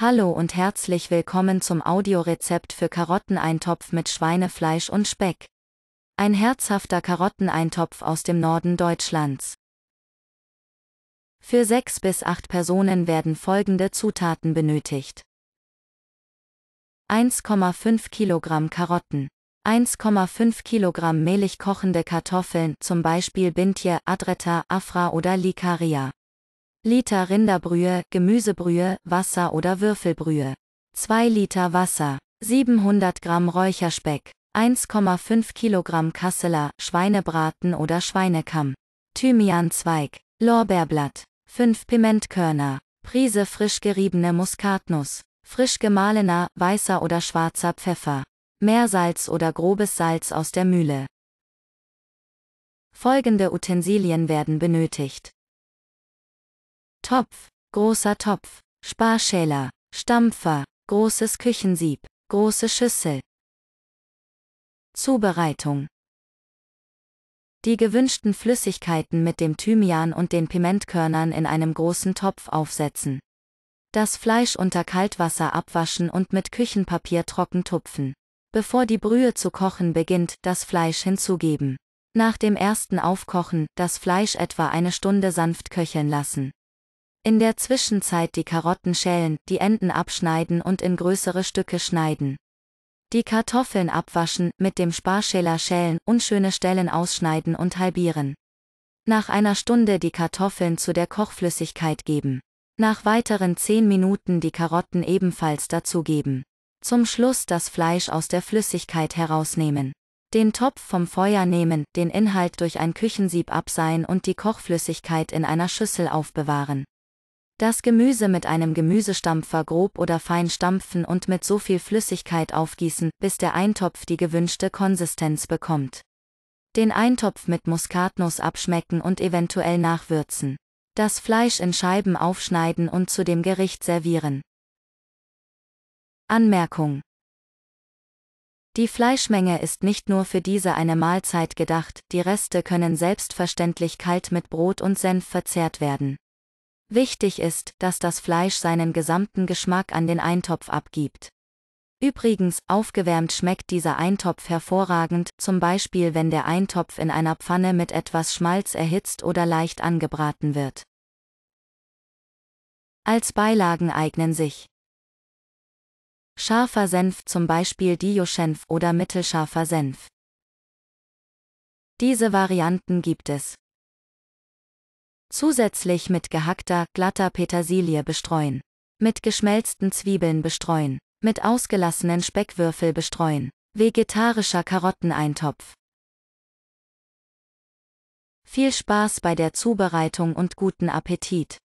Hallo und herzlich willkommen zum Audiorezept für Karotteneintopf mit Schweinefleisch und Speck. Ein herzhafter Karotteneintopf aus dem Norden Deutschlands. Für sechs bis acht Personen werden folgende Zutaten benötigt. 1,5 Kilogramm Karotten. 1,5 Kilogramm mehlig kochende Kartoffeln, zum Beispiel Bintje, Adretta, Afra oder Licaria. Liter Rinderbrühe, Gemüsebrühe, Wasser oder Würfelbrühe. 2 Liter Wasser. 700 Gramm Räucherspeck. 1,5 Kilogramm Kasseler, Schweinebraten oder Schweinekamm. Thymianzweig. Lorbeerblatt. 5 Pimentkörner. Prise frisch geriebene Muskatnuss. Frisch gemahlener, weißer oder schwarzer Pfeffer. Meersalz oder grobes Salz aus der Mühle. Folgende Utensilien werden benötigt. Topf, großer Topf, Sparschäler, Stampfer, großes Küchensieb, große Schüssel. Zubereitung. Die gewünschten Flüssigkeiten mit dem Thymian und den Pimentkörnern in einem großen Topf aufsetzen. Das Fleisch unter Kaltwasser abwaschen und mit Küchenpapier trocken tupfen. Bevor die Brühe zu kochen beginnt, das Fleisch hinzugeben. Nach dem ersten Aufkochen, das Fleisch etwa eine Stunde sanft köcheln lassen. In der Zwischenzeit die Karotten schälen, die Enden abschneiden und in größere Stücke schneiden. Die Kartoffeln abwaschen, mit dem Sparschäler schälen, unschöne Stellen ausschneiden und halbieren. Nach einer Stunde die Kartoffeln zu der Kochflüssigkeit geben. Nach weiteren 10 Minuten die Karotten ebenfalls dazugeben. Zum Schluss das Fleisch aus der Flüssigkeit herausnehmen. Den Topf vom Feuer nehmen, den Inhalt durch ein Küchensieb abseihen und die Kochflüssigkeit in einer Schüssel aufbewahren. Das Gemüse mit einem Gemüsestampfer grob oder fein stampfen und mit so viel Flüssigkeit aufgießen, bis der Eintopf die gewünschte Konsistenz bekommt. Den Eintopf mit Muskatnuss abschmecken und eventuell nachwürzen. Das Fleisch in Scheiben aufschneiden und zu dem Gericht servieren. Anmerkung. Die Fleischmenge ist nicht nur für diese eine Mahlzeit gedacht, die Reste können selbstverständlich kalt mit Brot und Senf verzehrt werden. Wichtig ist, dass das Fleisch seinen gesamten Geschmack an den Eintopf abgibt. Übrigens, aufgewärmt schmeckt dieser Eintopf hervorragend, zum Beispiel wenn der Eintopf in einer Pfanne mit etwas Schmalz erhitzt oder leicht angebraten wird. Als Beilagen eignen sich scharfer Senf zum Beispiel Dioschenf oder mittelscharfer Senf. Diese Varianten gibt es. Zusätzlich mit gehackter, glatter Petersilie bestreuen. Mit geschmelzten Zwiebeln bestreuen. Mit ausgelassenen Speckwürfel bestreuen. Vegetarischer Karotteneintopf. Viel Spaß bei der Zubereitung und guten Appetit!